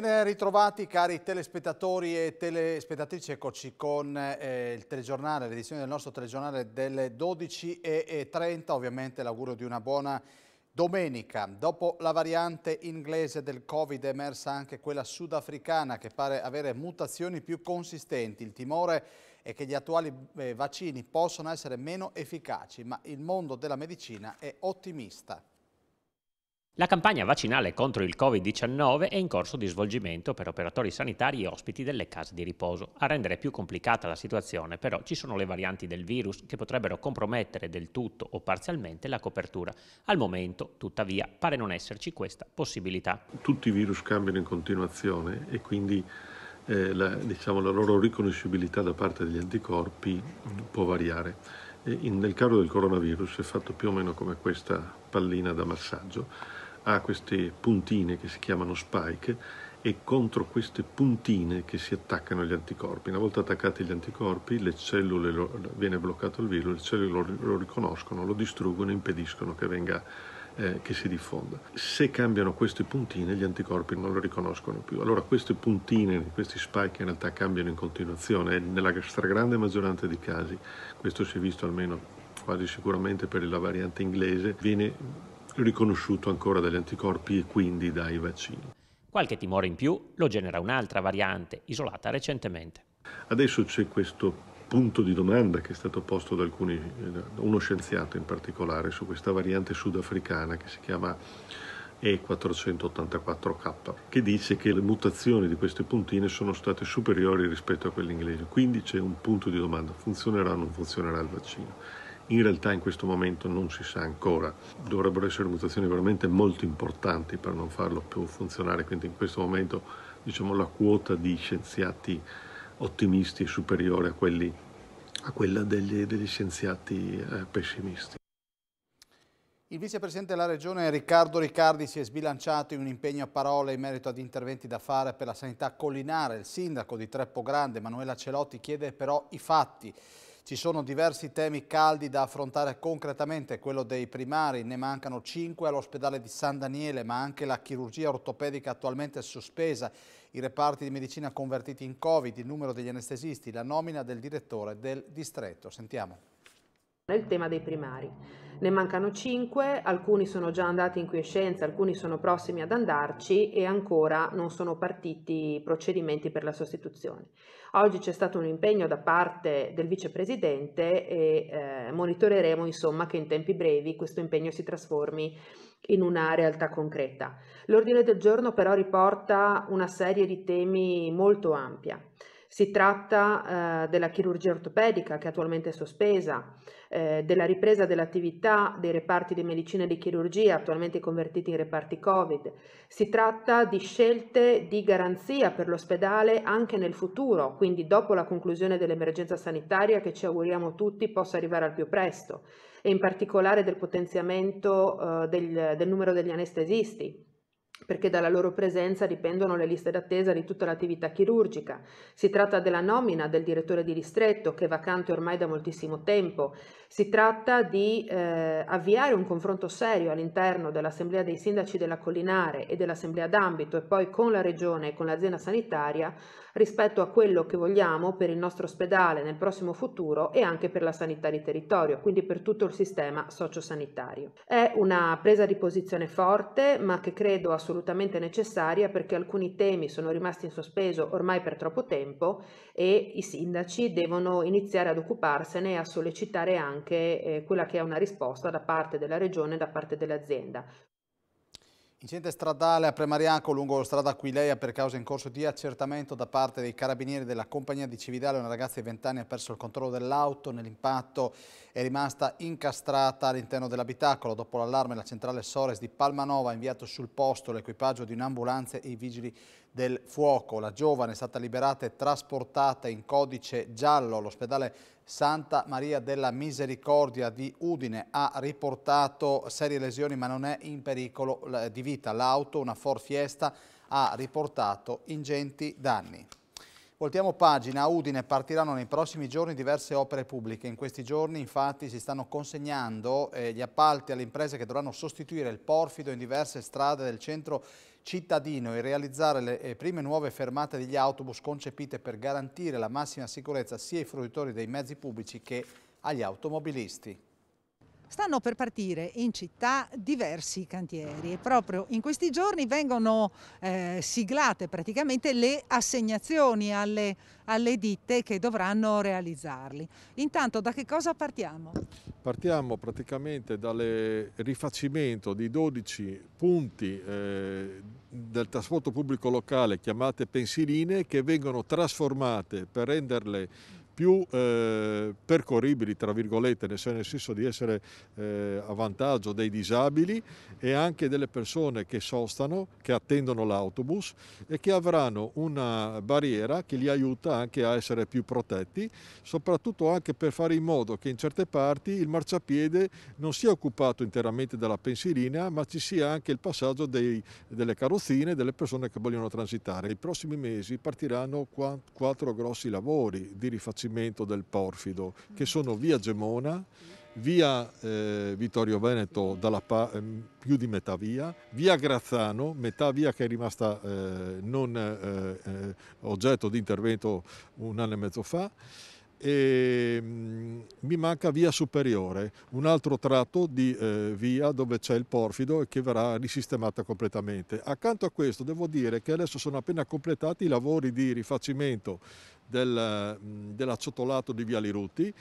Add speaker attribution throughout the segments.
Speaker 1: Ben ritrovati cari telespettatori e telespettatrici, eccoci con eh, il telegiornale, l'edizione del nostro telegiornale delle 12.30, ovviamente l'augurio di una buona domenica. Dopo la variante inglese del Covid è emersa anche quella sudafricana che pare avere mutazioni più consistenti, il timore è che gli attuali eh, vaccini possano essere meno efficaci, ma il mondo della medicina è ottimista.
Speaker 2: La campagna vaccinale contro il Covid-19 è in corso di svolgimento per operatori sanitari e ospiti delle case di riposo. A rendere più complicata la situazione però ci sono le varianti del virus che potrebbero compromettere del tutto o parzialmente la copertura. Al momento, tuttavia, pare non esserci questa possibilità.
Speaker 3: Tutti i virus cambiano in continuazione e quindi eh, la, diciamo, la, loro riconoscibilità da parte degli anticorpi può variare. E nel caso del coronavirus è fatto più o meno come questa pallina da massaggio ha queste puntine che si chiamano spike e contro queste puntine che si attaccano gli anticorpi. Una volta attaccati gli anticorpi, le cellule lo, viene bloccato il virus, le cellule lo, lo riconoscono, lo distruggono e impediscono che, venga, eh, che si diffonda. Se cambiano queste puntine, gli anticorpi non lo riconoscono più. Allora queste puntine, questi spike in realtà cambiano in continuazione e nella stragrande maggioranza dei casi, questo si è visto almeno quasi sicuramente per la variante inglese, viene riconosciuto ancora dagli anticorpi e quindi dai vaccini.
Speaker 2: Qualche timore in più lo genera un'altra variante isolata recentemente.
Speaker 3: Adesso c'è questo punto di domanda che è stato posto da alcuni, eh, uno scienziato in particolare su questa variante sudafricana che si chiama e484K, che dice che le mutazioni di queste puntine sono state superiori rispetto a quelle inglesi. Quindi c'è un punto di domanda, funzionerà o non funzionerà il vaccino? in realtà in questo momento non si sa ancora. Dovrebbero essere mutazioni veramente molto importanti per non farlo più funzionare, quindi in questo momento diciamo, la quota di scienziati ottimisti è superiore a, quelli, a quella degli, degli scienziati eh, pessimisti.
Speaker 1: Il vicepresidente della Regione Riccardo Riccardi si è sbilanciato in un impegno a parole in merito ad interventi da fare per la sanità collinare. Il sindaco di Treppo Grande, Emanuela Celotti, chiede però i fatti. Ci sono diversi temi caldi da affrontare concretamente, quello dei primari, ne mancano 5 all'ospedale di San Daniele, ma anche la chirurgia ortopedica attualmente è sospesa, i reparti di medicina convertiti in Covid, il numero degli anestesisti, la nomina del direttore del distretto.
Speaker 2: Sentiamo il tema dei primari. Ne mancano cinque, alcuni sono già andati in quiescenza, alcuni sono prossimi ad andarci e ancora non sono partiti i procedimenti per la sostituzione. Oggi c'è stato un impegno da parte del vicepresidente e eh, monitoreremo insomma che in tempi brevi questo impegno si trasformi in una realtà concreta. L'ordine del giorno però riporta una serie di temi molto ampia. Si tratta eh, della chirurgia ortopedica che attualmente è sospesa, eh, della ripresa dell'attività dei reparti di medicina e di chirurgia attualmente convertiti in reparti Covid. Si tratta di scelte di garanzia per l'ospedale anche nel futuro, quindi dopo la conclusione dell'emergenza sanitaria che ci auguriamo tutti possa arrivare al più presto e in particolare del potenziamento eh, del, del numero degli anestesisti perché dalla loro presenza dipendono le liste d'attesa di tutta l'attività chirurgica. Si tratta della nomina del direttore di distretto, che è vacante ormai da moltissimo tempo. Si tratta di eh, avviare un confronto serio all'interno dell'Assemblea dei Sindaci della Collinare e dell'Assemblea d'Ambito e poi con la Regione e con l'azienda sanitaria rispetto a quello che vogliamo per il nostro ospedale nel prossimo futuro e anche per la sanità di territorio, quindi per tutto il sistema sociosanitario. È una presa di posizione forte, ma che credo assolutamente necessaria perché alcuni temi sono rimasti in sospeso ormai per troppo tempo e i sindaci devono iniziare ad occuparsene e a sollecitare anche eh, quella che è una risposta da parte della regione da parte dell'azienda,
Speaker 1: Incidente stradale a Premariaco lungo la strada Aquileia per causa in corso di accertamento da parte dei carabinieri della compagnia di Cividale. Una ragazza di 20 anni ha perso il controllo dell'auto, nell'impatto è rimasta incastrata all'interno dell'abitacolo. Dopo l'allarme la centrale Sores di Palmanova ha inviato sul posto l'equipaggio di un'ambulanza e i vigili del fuoco. La giovane è stata liberata e trasportata in codice giallo all'ospedale Santa Maria della Misericordia di Udine. Ha riportato serie lesioni ma non è in pericolo di vita. L'auto, una Ford Fiesta, ha riportato ingenti danni. Voltiamo pagina, a Udine partiranno nei prossimi giorni diverse opere pubbliche. In questi giorni infatti si stanno consegnando eh, gli appalti alle imprese che dovranno sostituire il porfido in diverse strade del centro cittadino e realizzare le eh, prime nuove fermate degli autobus concepite per garantire la massima sicurezza sia ai fruitori dei mezzi pubblici che agli automobilisti.
Speaker 2: Stanno per partire in città diversi cantieri e proprio in questi giorni vengono eh, siglate praticamente le assegnazioni alle, alle ditte che dovranno realizzarli. Intanto da che cosa partiamo?
Speaker 4: Partiamo praticamente dal rifacimento di 12 punti eh, del trasporto pubblico locale chiamate pensiline che vengono trasformate per renderle più eh, percorribili, tra virgolette, nel senso di essere eh, a vantaggio dei disabili e anche delle persone che sostano, che attendono l'autobus e che avranno una barriera che li aiuta anche a essere più protetti, soprattutto anche per fare in modo che in certe parti il marciapiede non sia occupato interamente dalla pensilina, ma ci sia anche il passaggio dei, delle carrozzine, delle persone che vogliono transitare. Nei prossimi mesi partiranno quattro grossi lavori di rifacimento all'allestimento del Porfido, che sono via Gemona, via eh, Vittorio Veneto dalla, eh, più di metà via, via Grazzano, metà via che è rimasta eh, non eh, eh, oggetto di intervento un anno e mezzo fa, e ehm, mi manca via superiore, un altro tratto di eh, via dove c'è il porfido e che verrà risistemata completamente. Accanto a questo devo dire che adesso sono appena completati i lavori di rifacimento del, mm, dell'acciotolato di via Lirutti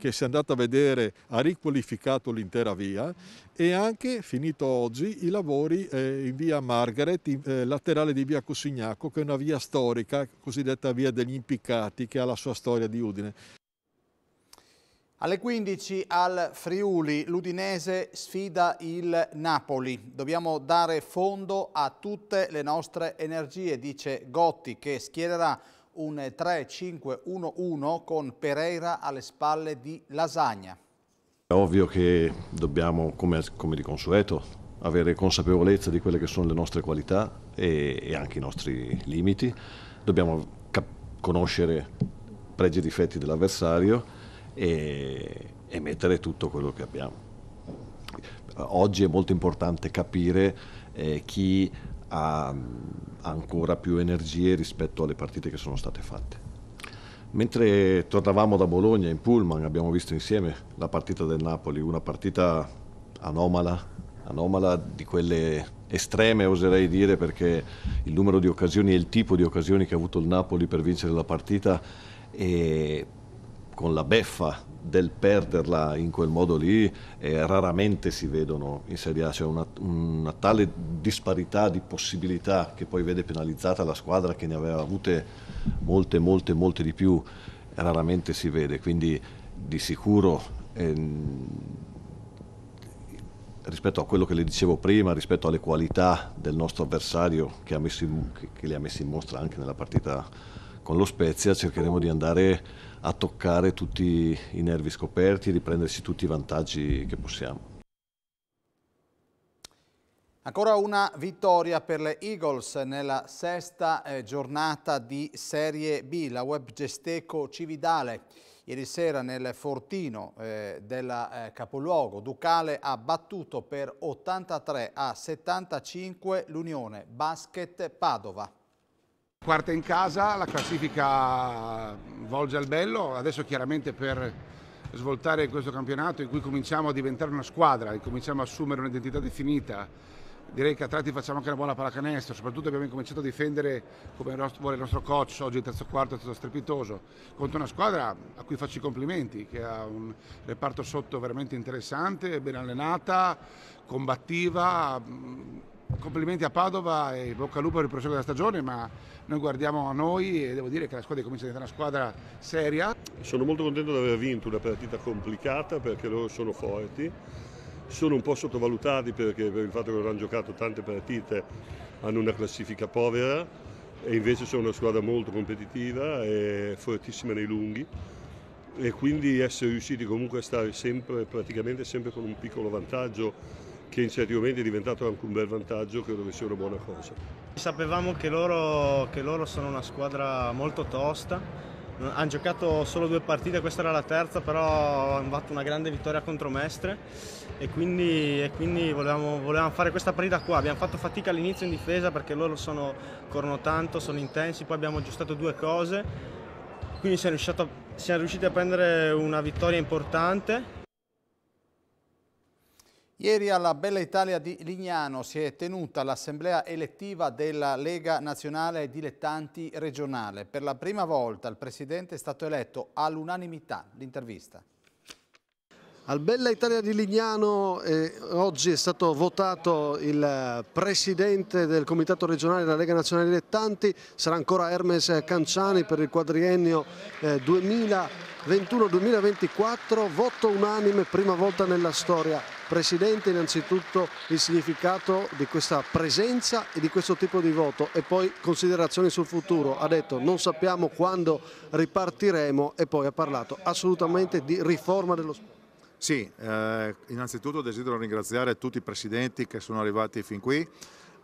Speaker 4: che se andate a vedere ha riqualificato l'intera via e anche finito oggi i lavori eh, in via Margaret, in, eh, laterale di via Cossignacco, che è una via storica, cosiddetta via degli impiccati, che ha la sua storia
Speaker 1: di Udine. Alle 15 al Friuli l'Udinese sfida il Napoli. Dobbiamo dare fondo a tutte le nostre energie, dice Gotti, che schiererà un 3-5-1-1 con Pereira alle spalle di Lasagna.
Speaker 5: È ovvio che dobbiamo, come, come di consueto, avere consapevolezza di quelle che sono le nostre qualità e, e anche i nostri limiti, dobbiamo conoscere pregi e difetti dell'avversario e, e, mettere tutto quello che abbiamo. Oggi è molto importante capire eh, chi Mm, ha ancora più energie rispetto alle partite che sono state fatte. Mentre tornavamo da Bologna in Pullman abbiamo visto insieme la partita del Napoli, una partita anomala, anomala di quelle estreme oserei dire perché il numero di occasioni e il tipo di occasioni che ha avuto il Napoli per vincere la partita è con la beffa del perderla in quel modo lì eh, raramente si vedono in Serie A, c'è cioè una, una, tale disparità di possibilità che poi vede penalizzata la squadra che ne aveva avute molte, molte, molte di più, raramente si vede, quindi di sicuro eh, rispetto a quello che le dicevo prima, rispetto alle qualità del nostro avversario che, in, che, che le ha messe in mostra anche nella partita con lo Spezia cercheremo di andare a toccare tutti i nervi scoperti e di prendersi tutti i vantaggi che possiamo.
Speaker 1: Ancora una vittoria per le Eagles nella sesta eh, giornata di Serie B, la Web Gesteco Cividale. Ieri sera nel Fortino eh, del eh, capoluogo Ducale ha battuto per 83 a 75 l'Unione Basket Padova.
Speaker 3: Quarta in casa, la classifica volge al bello, adesso chiaramente per svoltare questo campionato in cui cominciamo a diventare una squadra, e cominciamo a assumere un'identità definita, direi che a tratti facciamo anche una buona pallacanestro, soprattutto abbiamo cominciato a difendere come vuole il nostro coach oggi il terzo quarto è stato strepitoso contro una squadra a cui faccio i complimenti che ha un reparto sotto veramente interessante, ben allenata, combattiva Complimenti a Padova e bocca al lupo per il proseguo della stagione, ma noi guardiamo a noi e devo dire che la squadra comincia a diventare una squadra seria. Sono molto contento di aver vinto una partita complicata perché loro sono forti, sono un po' sottovalutati perché per il fatto che non hanno giocato tante partite hanno una classifica povera e invece sono una squadra molto competitiva e fortissima nei lunghi e quindi essere riusciti comunque a stare sempre, praticamente sempre con un piccolo vantaggio che in certi momenti è diventato anche un bel vantaggio, credo che sia una buona cosa.
Speaker 1: Sapevamo che loro, che loro sono una squadra molto tosta, hanno giocato solo due partite, questa era la terza, però hanno fatto una grande vittoria contro Mestre e quindi, e quindi volevamo, volevamo, fare questa partita qua. Abbiamo fatto fatica all'inizio in difesa perché loro sono, corrono tanto, sono intensi, poi abbiamo aggiustato due cose, quindi siamo, a, siamo riusciti a prendere una vittoria importante Ieri alla Bella Italia di Lignano si è tenuta l'assemblea elettiva della Lega Nazionale Dilettanti Regionale. Per la prima volta il presidente è stato eletto all'unanimità. L'intervista. Al Bella Italia di Lignano eh, oggi è stato votato il presidente del comitato regionale della Lega Nazionale Dilettanti, sarà ancora Hermes Canciani per il quadriennio eh, 2020. 2021-2024, voto unanime, prima volta nella storia. Presidente, innanzitutto il significato di questa presenza e di questo tipo di voto e poi considerazioni sul futuro. Ha detto non sappiamo quando ripartiremo e poi ha parlato assolutamente di riforma dello sport.
Speaker 6: Sì, eh, innanzitutto desidero ringraziare tutti i presidenti che sono arrivati fin qui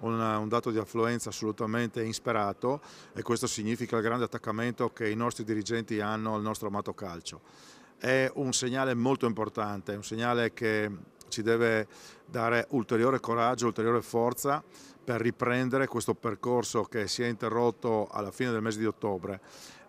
Speaker 6: una, un dato di affluenza assolutamente insperato e questo significa il grande attaccamento che i nostri dirigenti hanno al nostro amato calcio. È un segnale molto importante, un segnale che ci deve dare ulteriore coraggio, ulteriore forza per riprendere questo percorso che si è interrotto alla fine del mese di ottobre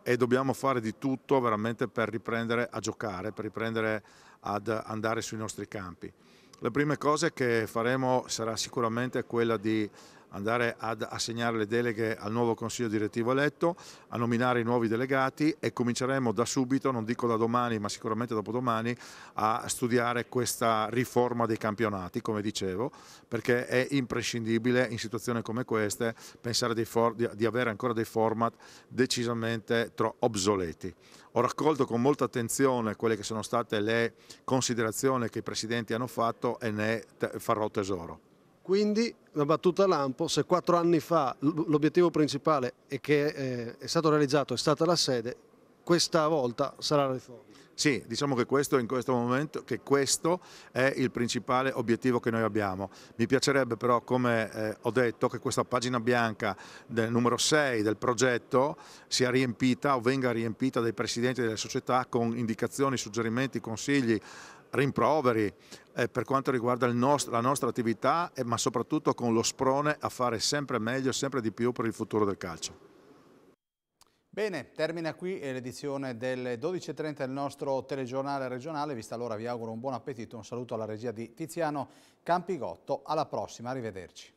Speaker 6: e dobbiamo fare di tutto veramente per riprendere a giocare, per riprendere ad andare sui nostri campi. Le prime cose che faremo sarà sicuramente quella di andare ad assegnare le deleghe al nuovo Consiglio direttivo eletto, a nominare i nuovi delegati e cominceremo da subito, non dico da domani ma sicuramente dopodomani, a studiare questa riforma dei campionati, come dicevo, perché è imprescindibile in situazioni come queste pensare di, di avere ancora dei format decisamente obsoleti. Ho raccolto con molta attenzione quelle che sono state le considerazioni che i presidenti hanno fatto e ne farò tesoro.
Speaker 1: Quindi una battuta lampo, se quattro anni fa l'obiettivo principale è che eh, è stato realizzato è stata la sede, questa volta sarà la riforma.
Speaker 6: Sì, diciamo che questo, questo momento, che questo, è il principale obiettivo che noi abbiamo. Mi piacerebbe però, come eh, ho detto, che questa pagina bianca del numero 6 del progetto sia riempita o venga riempita dai presidenti delle società con indicazioni, suggerimenti, consigli, rimproveri eh, per quanto riguarda nostro, la nostra attività, eh, ma soprattutto con lo sprone a fare sempre meglio, sempre di più per il futuro del calcio.
Speaker 1: Bene, termina qui eh, l'edizione delle 12.30 del nostro telegiornale regionale. Vista allora vi auguro un buon appetito, un saluto alla regia di Tiziano Campigotto. Alla prossima, arrivederci.